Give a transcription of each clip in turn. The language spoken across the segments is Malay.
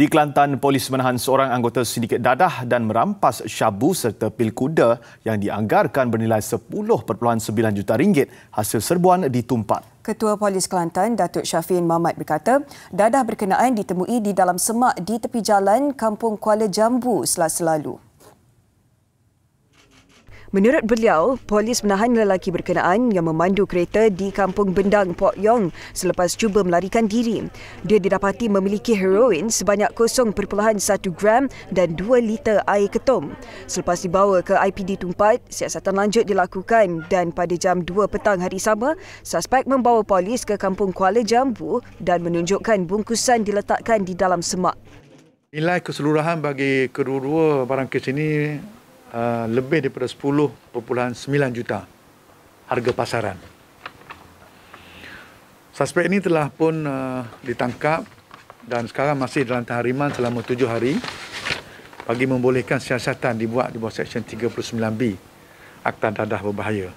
Di Kelantan, polis menahan seorang anggota sindiket dadah dan merampas syabu serta pil kuda yang dianggarkan bernilai 10.9 juta ringgit hasil serbuan ditumpat. Ketua Polis Kelantan, Datuk Syafin Mahmat berkata, dadah berkenaan ditemui di dalam semak di tepi jalan Kampung Kuala Jambu selasa lalu. Menurut beliau, polis menahan lelaki berkenaan yang memandu kereta di Kampung Bendang, Port Yong selepas cuba melarikan diri. Dia didapati memiliki heroin sebanyak 0.1 gram dan 2 liter air ketum. Selepas dibawa ke IPD Tumpat, siasatan lanjut dilakukan dan pada jam 2 petang hari sama, suspek membawa polis ke Kampung Kuala Jambu dan menunjukkan bungkusan diletakkan di dalam semak. Nilai keseluruhan bagi kedua-dua barang kes ini Ah, lebih daripada 10.9 juta harga pasaran. Suspek ini telah pun uh, ditangkap dan sekarang masih dalam tahariman selama tujuh hari bagi membolehkan siasatan dibuat di bawah Seksyen 39B Akta Dadah Berbahaya.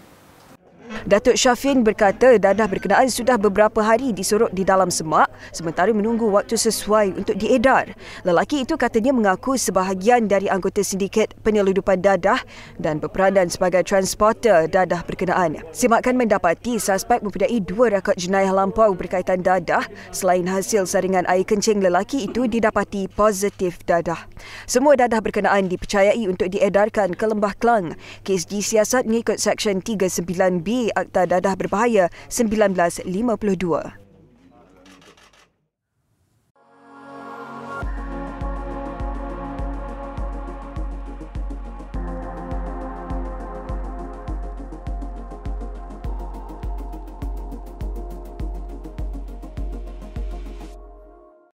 Datuk Syafin berkata dadah berkenaan sudah beberapa hari disorok di dalam semak sementara menunggu waktu sesuai untuk diedar. Lelaki itu katanya mengaku sebahagian dari anggota sindiket penyeludupan dadah dan berperanan sebagai transporter dadah berkenaan. Simakkan mendapati suspek mempunyai dua rekod jenayah lampau berkaitan dadah selain hasil saringan air kencing lelaki itu didapati positif dadah. Semua dadah berkenaan dipercayai untuk diedarkan ke Lembah Kelang. Kes disiasat mengikut Seksyen 39B Akta Dadah Berbahaya 1952.